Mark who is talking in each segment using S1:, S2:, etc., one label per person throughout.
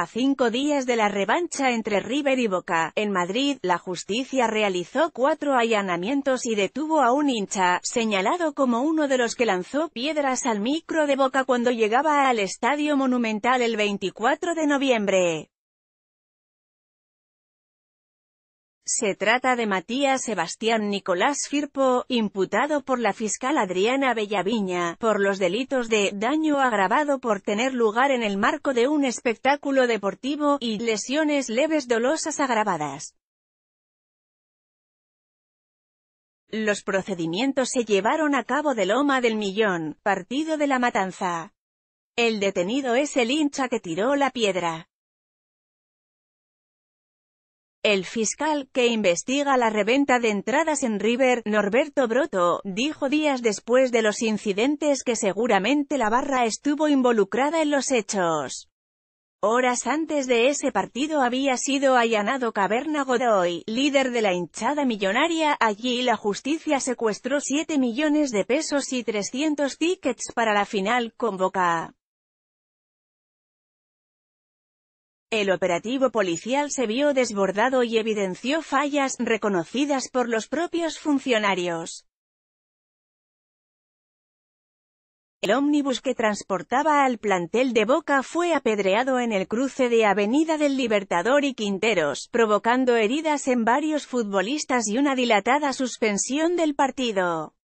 S1: A cinco días de la revancha entre River y Boca, en Madrid, la justicia realizó cuatro allanamientos y detuvo a un hincha, señalado como uno de los que lanzó piedras al micro de Boca cuando llegaba al Estadio Monumental el 24 de noviembre. Se trata de Matías Sebastián Nicolás Firpo, imputado por la fiscal Adriana Bellaviña, por los delitos de daño agravado por tener lugar en el marco de un espectáculo deportivo, y lesiones leves dolosas agravadas. Los procedimientos se llevaron a cabo de Loma del Millón, partido de la Matanza. El detenido es el hincha que tiró la piedra. El fiscal que investiga la reventa de entradas en River, Norberto Broto, dijo días después de los incidentes que seguramente la barra estuvo involucrada en los hechos. Horas antes de ese partido había sido allanado Caverna Godoy, líder de la hinchada millonaria, allí la justicia secuestró 7 millones de pesos y 300 tickets para la final con Boca. El operativo policial se vio desbordado y evidenció fallas, reconocidas por los propios funcionarios. El ómnibus que transportaba al plantel de Boca fue apedreado en el cruce de Avenida del Libertador y Quinteros, provocando heridas en varios futbolistas y una dilatada suspensión del partido.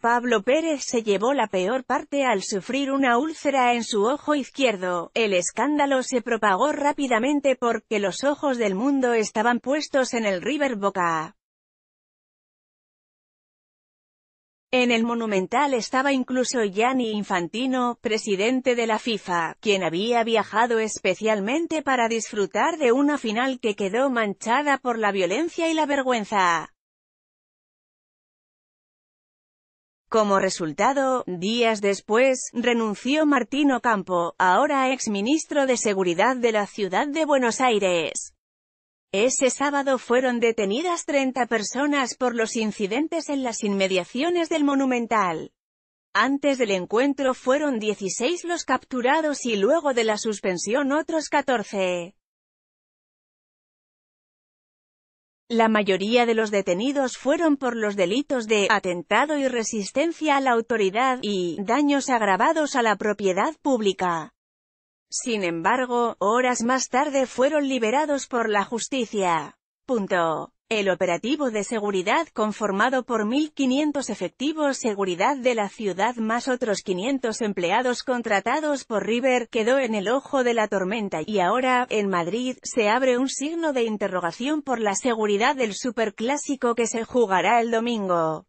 S1: Pablo Pérez se llevó la peor parte al sufrir una úlcera en su ojo izquierdo. El escándalo se propagó rápidamente porque los ojos del mundo estaban puestos en el River Boca. En el Monumental estaba incluso Gianni Infantino, presidente de la FIFA, quien había viajado especialmente para disfrutar de una final que quedó manchada por la violencia y la vergüenza. Como resultado, días después, renunció Martino Campo, ahora ex ministro de Seguridad de la Ciudad de Buenos Aires. Ese sábado fueron detenidas 30 personas por los incidentes en las inmediaciones del Monumental. Antes del encuentro fueron 16 los capturados y luego de la suspensión otros 14. La mayoría de los detenidos fueron por los delitos de atentado y resistencia a la autoridad y daños agravados a la propiedad pública. Sin embargo, horas más tarde fueron liberados por la justicia. El operativo de seguridad conformado por 1.500 efectivos seguridad de la ciudad más otros 500 empleados contratados por River quedó en el ojo de la tormenta y ahora, en Madrid, se abre un signo de interrogación por la seguridad del superclásico que se jugará el domingo.